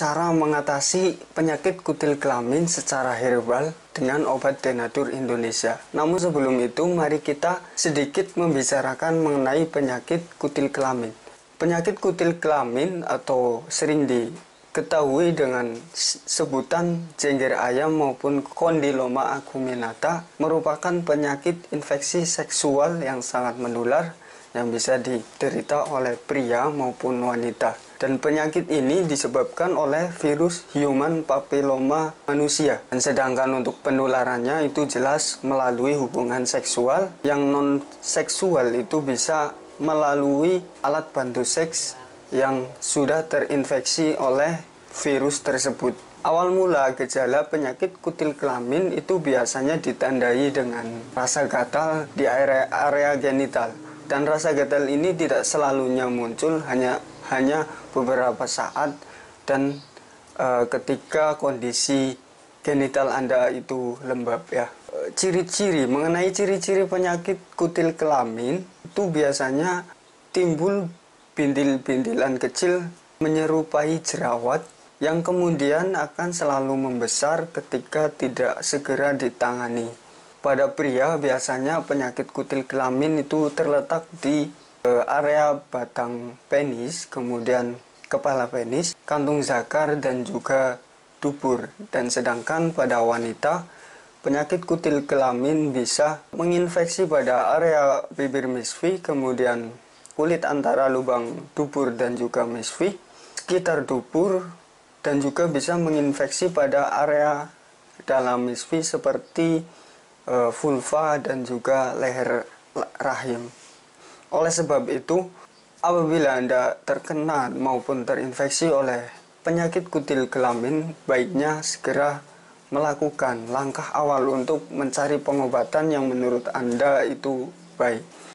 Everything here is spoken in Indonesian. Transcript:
cara mengatasi penyakit kutil kelamin secara herbal dengan obat denatur Indonesia. Namun sebelum itu, mari kita sedikit membicarakan mengenai penyakit kutil kelamin. Penyakit kutil kelamin atau sering di ketahui dengan sebutan jengger ayam maupun kondiloma acuminata merupakan penyakit infeksi seksual yang sangat menular yang bisa diderita oleh pria maupun wanita. Dan penyakit ini disebabkan oleh virus human papilloma manusia. Dan sedangkan untuk penularannya itu jelas melalui hubungan seksual. Yang non seksual itu bisa melalui alat bantu seks yang sudah terinfeksi oleh virus tersebut. Awal mula gejala penyakit kutil kelamin itu biasanya ditandai dengan rasa gatal di area, area genital dan rasa gatal ini tidak selalunya muncul hanya hanya beberapa saat dan e, ketika kondisi genital Anda itu lembab ya. Ciri-ciri mengenai ciri-ciri penyakit kutil kelamin itu biasanya timbul bintil-bintilan kecil menyerupai jerawat yang kemudian akan selalu membesar ketika tidak segera ditangani. Pada pria biasanya penyakit kutil kelamin itu terletak di e, area batang penis, kemudian kepala penis, kantung zakar dan juga dubur. Dan sedangkan pada wanita penyakit kutil kelamin bisa menginfeksi pada area bibir misfi, kemudian kulit antara lubang dubur dan juga mesfi, sekitar dubur, dan juga bisa menginfeksi pada area dalam misfi seperti e, vulva dan juga leher rahim. Oleh sebab itu, apabila Anda terkena maupun terinfeksi oleh penyakit kutil kelamin, baiknya segera melakukan langkah awal untuk mencari pengobatan yang menurut Anda itu baik.